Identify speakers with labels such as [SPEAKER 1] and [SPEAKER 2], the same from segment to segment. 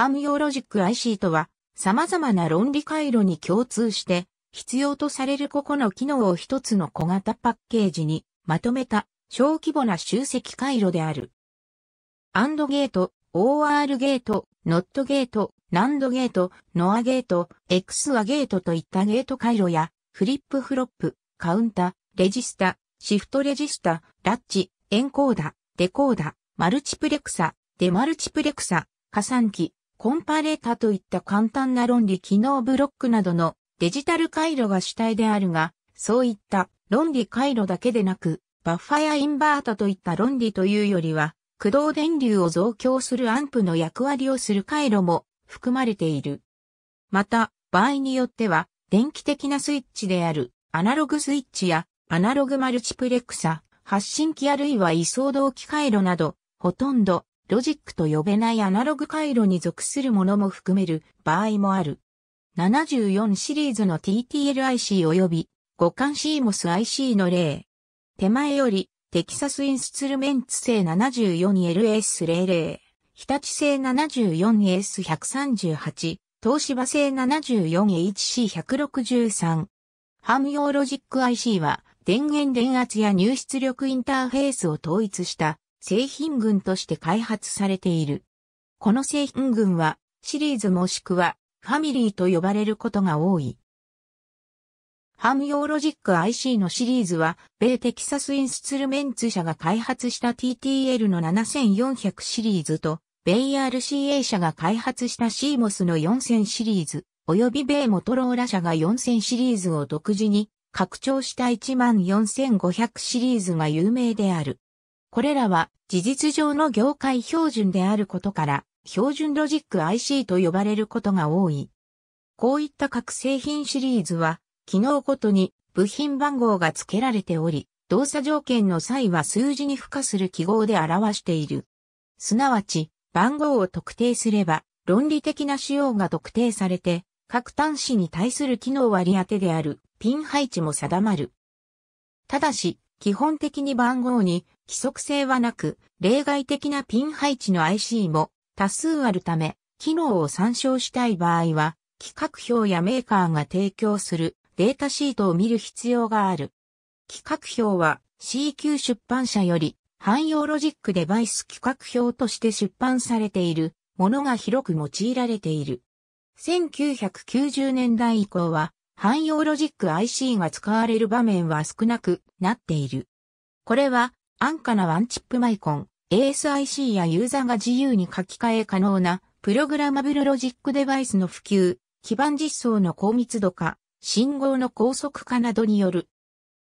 [SPEAKER 1] ハム用ロジック IC とは、様々な論理回路に共通して、必要とされる個々の機能を一つの小型パッケージにまとめた小規模な集積回路である。アンドゲート、OR ゲート、NOT ゲート、NAND ゲート、n o ゲート、x o ゲートといったゲート回路や、フリップフロップ、カウンタ、レジスタ、シフトレジスタ、ラッチ、エンコーダ、デコーダ、マルチプレクサ、デマルチプレクサ、加算機、コンパレータといった簡単な論理機能ブロックなどのデジタル回路が主体であるが、そういった論理回路だけでなく、バッファやインバータといった論理というよりは、駆動電流を増強するアンプの役割をする回路も含まれている。また、場合によっては、電気的なスイッチであるアナログスイッチやアナログマルチプレクサ、発信機あるいは位相動機回路など、ほとんどロジックと呼べないアナログ回路に属するものも含める場合もある。74シリーズの TTLIC 及び互換 CMOSIC の例。手前よりテキサスインスツルメンツ製 74LS00、日立製 74S138、東芝製 74HC163。ハム用ロジック IC は電源電圧や入出力インターフェースを統一した製品群として開発されている。この製品群はシリーズもしくはファミリーと呼ばれることが多い。ハム用ロジック IC のシリーズは、米テキサスインスツルメンツ社が開発した TTL の7400シリーズと、米 RCA 社が開発した CMOS の4000シリーズ、及び米モトローラ社が4000シリーズを独自に拡張した14500シリーズが有名である。これらは事実上の業界標準であることから、標準ロジック IC と呼ばれることが多い。こういった各製品シリーズは、機能ごとに部品番号が付けられており、動作条件の際は数字に付加する記号で表している。すなわち、番号を特定すれば、論理的な仕様が特定されて、各端子に対する機能割り当てであるピン配置も定まる。ただし、基本的に番号に規則性はなく、例外的なピン配置の IC も多数あるため、機能を参照したい場合は、規格表やメーカーが提供するデータシートを見る必要がある。規格表は CQ 出版社より汎用ロジックデバイス規格表として出版されているものが広く用いられている。1990年代以降は汎用ロジック IC が使われる場面は少なくなっている。これは安価なワンチップマイコン、ASIC やユーザーが自由に書き換え可能なプログラマブルロジックデバイスの普及、基盤実装の高密度化、信号の高速化などによる。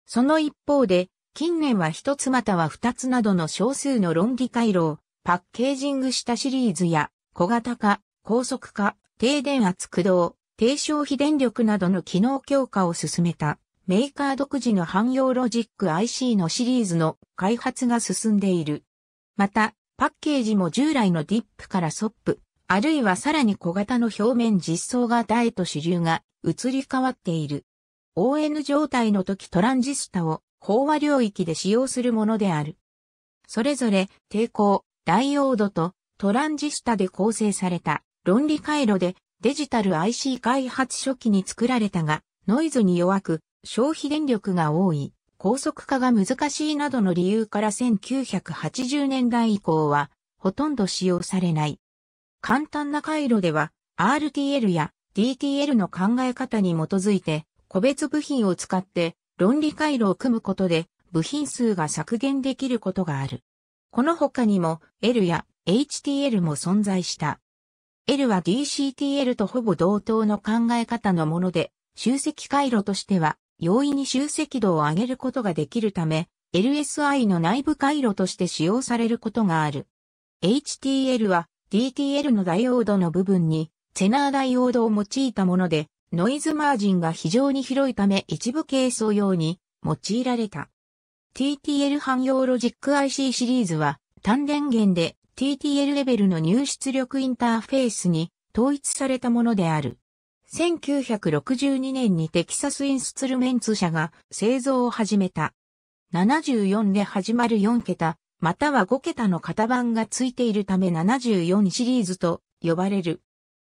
[SPEAKER 1] その一方で、近年は一つまたは二つなどの少数の論理回路をパッケージングしたシリーズや小型化、高速化、低電圧駆動、低消費電力などの機能強化を進めた。メーカー独自の汎用ロジック IC のシリーズの開発が進んでいる。また、パッケージも従来のディップからソップ、あるいはさらに小型の表面実装型へと主流が移り変わっている。ON 状態の時トランジスタを飽和領域で使用するものである。それぞれ抵抗、ダイオードとトランジスタで構成された論理回路でデジタル IC 開発初期に作られたが、ノイズに弱く消費電力が多い、高速化が難しいなどの理由から1980年代以降はほとんど使用されない。簡単な回路では RTL や DTL の考え方に基づいて個別部品を使って論理回路を組むことで部品数が削減できることがある。この他にも L や HTL も存在した。L は DCTL とほぼ同等の考え方のもので、集積回路としては容易に集積度を上げることができるため、LSI の内部回路として使用されることがある。HTL は DTL のダイオードの部分にセナーダイオードを用いたもので、ノイズマージンが非常に広いため一部ケース用に用いられた。TTL 汎用ロジック IC シリーズは単電源で TTL レベルの入出力インターフェースに統一されたものである。1962年にテキサスインスツルメンツ社が製造を始めた。74で始まる4桁、または5桁の型番が付いているため74シリーズと呼ばれる。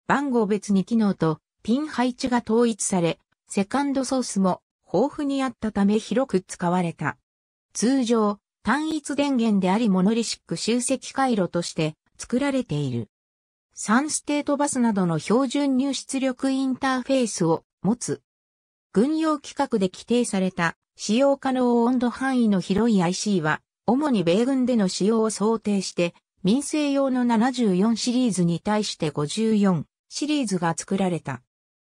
[SPEAKER 1] 番号別に機能とピン配置が統一され、セカンドソースも豊富にあったため広く使われた。通常、単一電源でありモノリシック集積回路として作られている。サンステートバスなどの標準入出力インターフェースを持つ。軍用規格で規定された使用可能温度範囲の広い IC は、主に米軍での使用を想定して、民生用の74シリーズに対して54シリーズが作られた。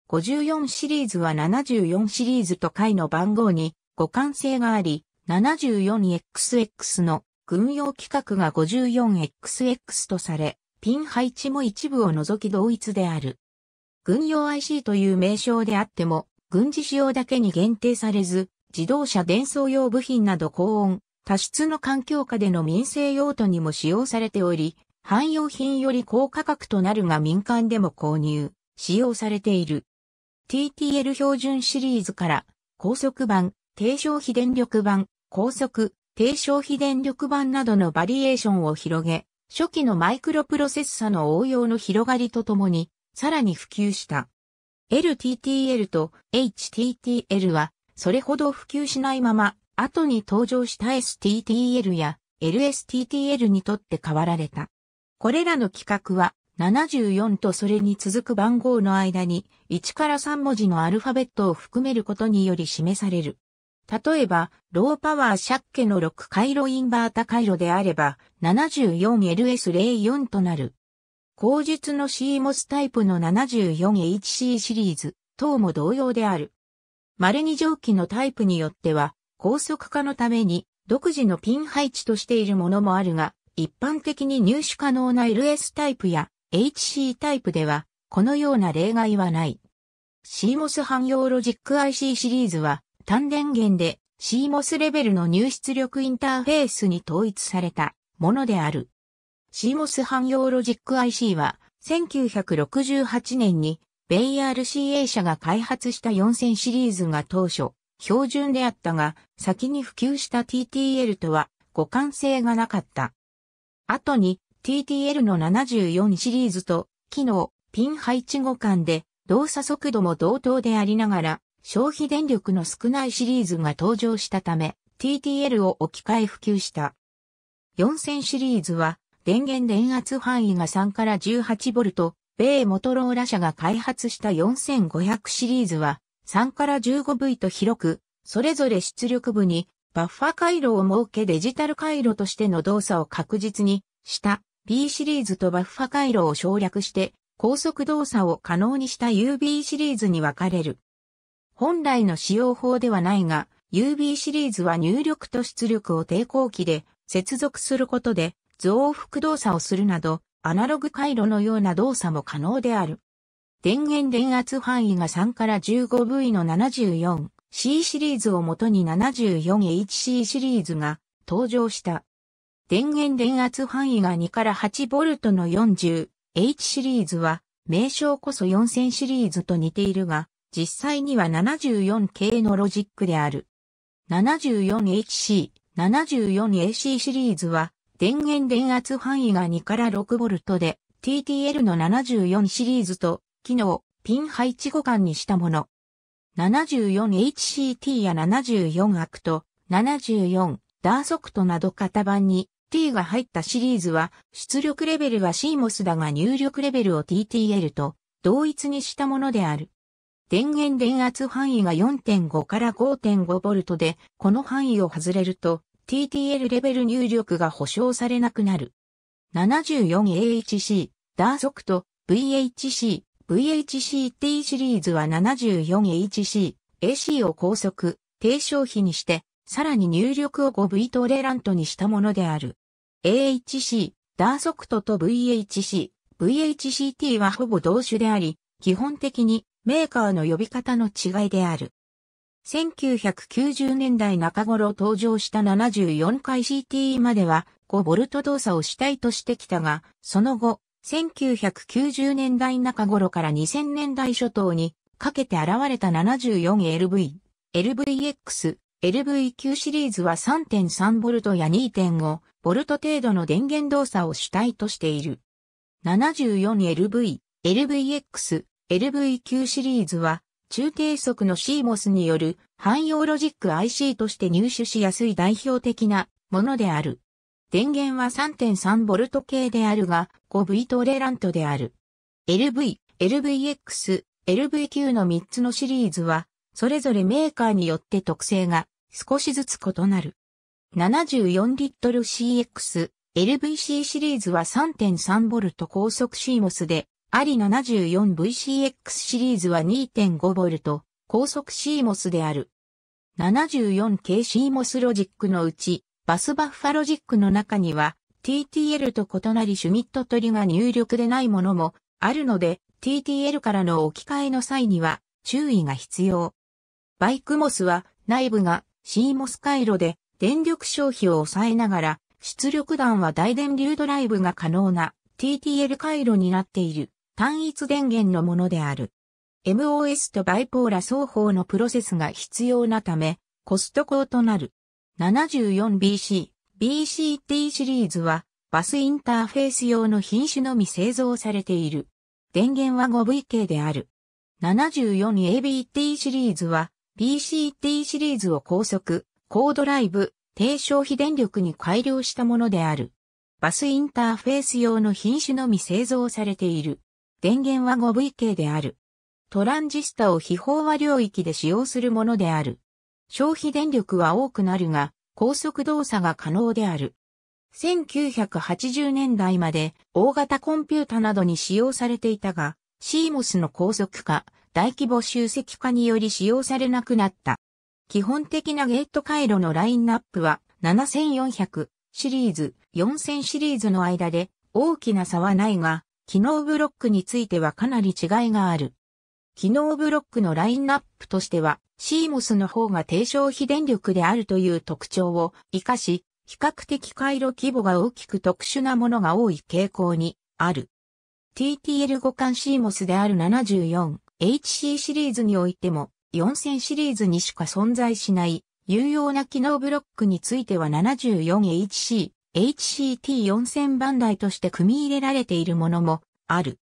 [SPEAKER 1] 54シリーズは74シリーズと回の番号に互換性があり、74XX の軍用規格が 54XX とされ、ピン配置も一部を除き同一である。軍用 IC という名称であっても、軍事使用だけに限定されず、自動車伝送用部品など高温、多湿の環境下での民生用途にも使用されており、汎用品より高価格となるが民間でも購入、使用されている。TTL 標準シリーズから、高速版、低消費電力版、高速、低消費電力版などのバリエーションを広げ、初期のマイクロプロセッサの応用の広がりとともに、さらに普及した。LTTL と HTTL は、それほど普及しないまま、後に登場した STTL や LSTTL にとって変わられた。これらの規格は、74とそれに続く番号の間に1から3文字のアルファベットを含めることにより示される。例えば、ローパワー借家の6回路インバータ回路であれば、74LS04 となる。後述の CMOS タイプの 74HC シリーズ等も同様である。丸二蒸気のタイプによっては、高速化のために独自のピン配置としているものもあるが、一般的に入手可能な LS タイプや HC タイプでは、このような例外はない。CMOS 汎用ロジック IC シリーズは、単電源で CMOS レベルの入出力インターフェースに統一されたものである。CMOS 汎用ロジック IC は1968年にベイ RCA 社が開発した4000シリーズが当初標準であったが先に普及した TTL とは互換性がなかった。後に TTL の74シリーズと機能、ピン配置互換で動作速度も同等でありながら消費電力の少ないシリーズが登場したため、TTL を置き換え普及した。4000シリーズは、電源電圧範囲が3から 18V、米モトローラ社が開発した4500シリーズは、3から 15V と広く、それぞれ出力部にバッファ回路を設けデジタル回路としての動作を確実にした B シリーズとバッファ回路を省略して高速動作を可能にした UB シリーズに分かれる。本来の使用法ではないが、UB シリーズは入力と出力を抵抗器で接続することで増幅動作をするなど、アナログ回路のような動作も可能である。電源電圧範囲が3から 15V の 74C シリーズをもとに 74HC シリーズが登場した。電源電圧範囲が2から 8V の 40H シリーズは名称こそ4000シリーズと似ているが、実際には74系のロジックである。74HC、74AC シリーズは、電源電圧範囲が2から6ボルトで、TTL の74シリーズと、機能、ピン配置互換にしたもの。74HCT や74アクト、74ダーソクトなど型番に T が入ったシリーズは、出力レベルは CMOS だが入力レベルを TTL と同一にしたものである。電源電圧範囲が4.5から5.5ボルトで、この範囲を外れると TTL レベル入力が保証されなくなる。74AHC、ダーソクト、VHC、VHCT シリーズは7 4 h c AC を高速、低消費にして、さらに入力を 5V トレラントにしたものである。AHC、ダーソクトと VHC、VHCT はほぼ同種であり、基本的にメーカーの呼び方の違いである。1990年代中頃登場した74回 CTE までは 5V 動作を主体としてきたが、その後、1990年代中頃から2000年代初頭にかけて現れた 74LV、LVX、LVQ シリーズは 3.3V や 2.5V 程度の電源動作を主体としている。74LV、LVX、l v q シリーズは、中低速の CMOS による汎用ロジック IC として入手しやすい代表的なものである。電源は 3.3V 系であるが 5V トレラントである。LV、LVX、LVQ の3つのシリーズは、それぞれメーカーによって特性が少しずつ異なる。74LCX、LVC シリーズは 3.3V 高速 CMOS で、あり 74VCX シリーズは 2.5V、高速 CMOS である。74K CMOS ロジックのうち、バスバッファロジックの中には、TTL と異なりシュミットトリが入力でないものもあるので、TTL からの置き換えの際には注意が必要。バイクモスは内部が CMOS 回路で電力消費を抑えながら出力弾は大電流ドライブが可能な TTL 回路になっている。単一電源のものである。MOS とバイポーラ双方のプロセスが必要なため、コスト高となる。74BC、BCT シリーズは、バスインターフェース用の品種のみ製造されている。電源は 5VK である。74ABT シリーズは、BCT シリーズを高速、高ドライブ、低消費電力に改良したものである。バスインターフェース用の品種のみ製造されている。電源は 5VK である。トランジスタを非飽和領域で使用するものである。消費電力は多くなるが、高速動作が可能である。1980年代まで大型コンピュータなどに使用されていたが、CMOS の高速化、大規模集積化により使用されなくなった。基本的なゲート回路のラインナップは7400シリーズ、4000シリーズの間で大きな差はないが、機能ブロックについてはかなり違いがある。機能ブロックのラインナップとしては、CMOS の方が低消費電力であるという特徴を活かし、比較的回路規模が大きく特殊なものが多い傾向にある。TTL 互換 CMOS である 74HC シリーズにおいても、4000シリーズにしか存在しない有用な機能ブロックについては 74HC HCT4000 番台として組み入れられているものもある。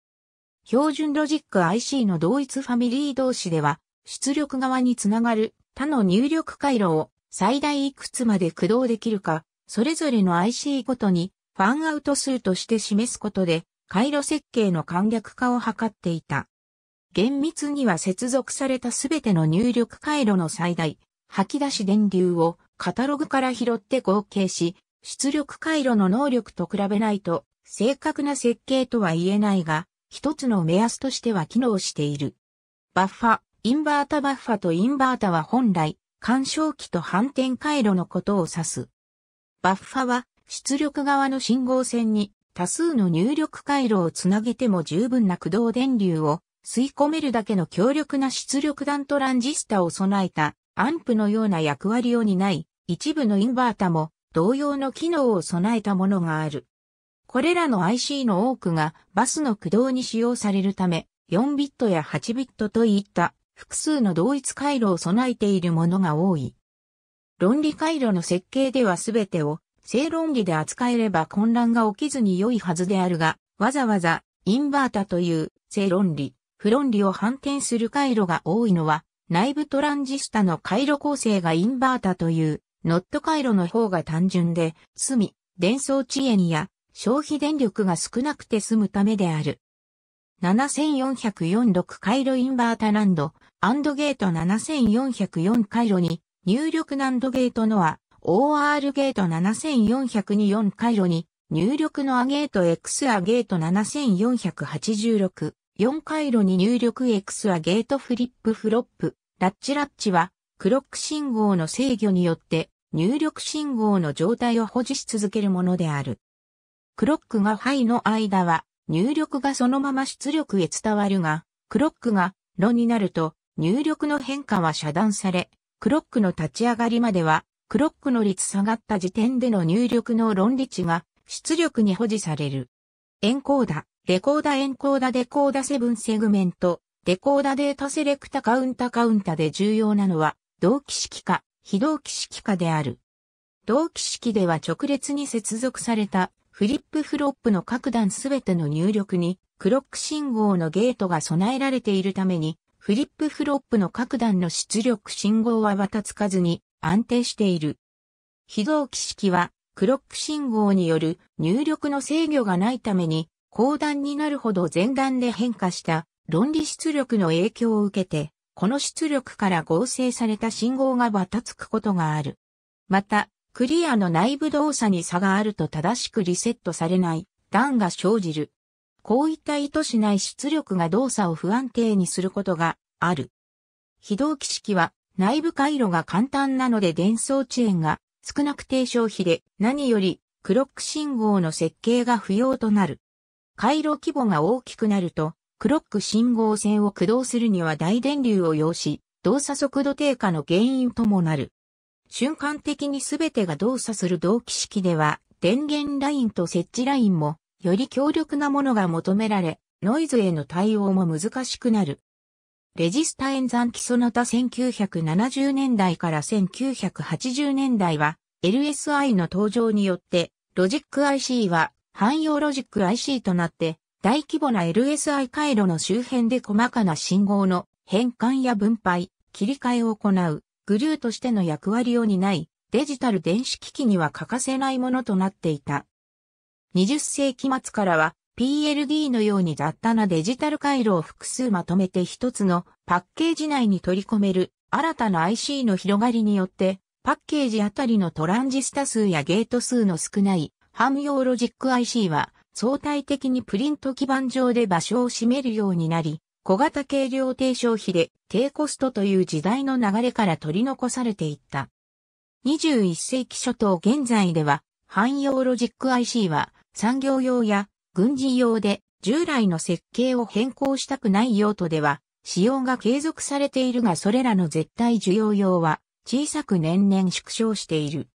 [SPEAKER 1] 標準ロジック IC の同一ファミリー同士では、出力側につながる他の入力回路を最大いくつまで駆動できるか、それぞれの IC ごとにファンアウト数として示すことで、回路設計の簡略化を図っていた。厳密には接続されたすべての入力回路の最大、吐き出し電流をカタログから拾って合計し、出力回路の能力と比べないと、正確な設計とは言えないが、一つの目安としては機能している。バッファ、インバータバッファとインバータは本来、干渉器と反転回路のことを指す。バッファは出力側の信号線に多数の入力回路をつなげても十分な駆動電流を吸い込めるだけの強力な出力弾トランジスタを備えたアンプのような役割を担い、一部のインバータも同様の機能を備えたものがある。これらの IC の多くがバスの駆動に使用されるため、4ビットや8ビットといった複数の同一回路を備えているものが多い。論理回路の設計では全てを正論理で扱えれば混乱が起きずに良いはずであるが、わざわざインバータという正論理、不論理を反転する回路が多いのは、内部トランジスタの回路構成がインバータというノット回路の方が単純で、済み、伝送遅延や消費電力が少なくて済むためである。7446回路インバータランド、アンドゲート7404回路に、入力ンドゲートのは、OR ゲート7424回路に、入力のアゲート X アゲート7486、4回路に入力 X アゲートフリップフロップ、ラッチラッチは、クロック信号の制御によって、入力信号の状態を保持し続けるものである。クロックがハイの間は、入力がそのまま出力へ伝わるが、クロックがロになると、入力の変化は遮断され、クロックの立ち上がりまでは、クロックの率下がった時点での入力の論理値が出力に保持される。エンコーダ、レコーダエンコーダデコーダセブンセグメント、デコーダデータセレクタカウンタカウンタで重要なのは、同期式化、非同期式化である。同期式では直列に接続されたフリップフロップの各段すべての入力にクロック信号のゲートが備えられているためにフリップフロップの各段の出力信号はわたつかずに安定している。非同期式はクロック信号による入力の制御がないために後段になるほど前段で変化した論理出力の影響を受けてこの出力から合成された信号がばたつくことがある。また、クリアの内部動作に差があると正しくリセットされない、段が生じる。こういった意図しない出力が動作を不安定にすることがある。非同期式は内部回路が簡単なので伝送遅延が少なく低消費で何よりクロック信号の設計が不要となる。回路規模が大きくなるとクロック信号線を駆動するには大電流を要し、動作速度低下の原因ともなる。瞬間的に全てが動作する同期式では、電源ラインと設置ラインも、より強力なものが求められ、ノイズへの対応も難しくなる。レジスタ演算機その他1970年代から1980年代は LSI の登場によってロジック IC は汎用ロジック IC となって大規模な LSI 回路の周辺で細かな信号の変換や分配、切り替えを行う、グルーとしての役割を担い、デジタル電子機器には欠かせないものとなっていた。20世紀末からは PLD のように雑多なデジタル回路を複数まとめて一つのパッケージ内に取り込める新たな IC の広がりによってパッケージあたりのトランジスタ数やゲート数の少ない汎用ロジック IC は相対的にプリント基板上で場所を占めるようになり、小型軽量低消費で低コストという時代の流れから取り残されていった。21世紀初頭現在では、汎用ロジック IC は産業用や軍事用で従来の設計を変更したくない用途では使用が継続されているがそれらの絶対需要用は小さく年々縮小している。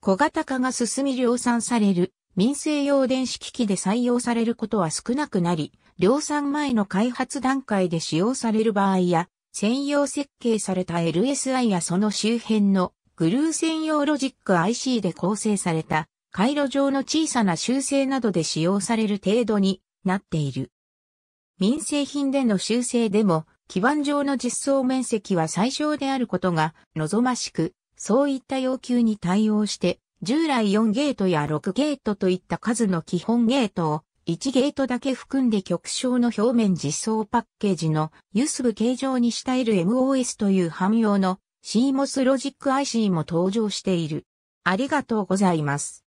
[SPEAKER 1] 小型化が進み量産される民生用電子機器で採用されることは少なくなり、量産前の開発段階で使用される場合や、専用設計された LSI やその周辺のグルー専用ロジック IC で構成された回路上の小さな修正などで使用される程度になっている。民生品での修正でも基板上の実装面積は最小であることが望ましく、そういった要求に対応して従来4ゲートや6ゲートといった数の基本ゲートを1ゲートだけ含んで極小の表面実装パッケージの USB 形状にした LMOS という汎用の CMOS ロジック IC も登場している。ありがとうございます。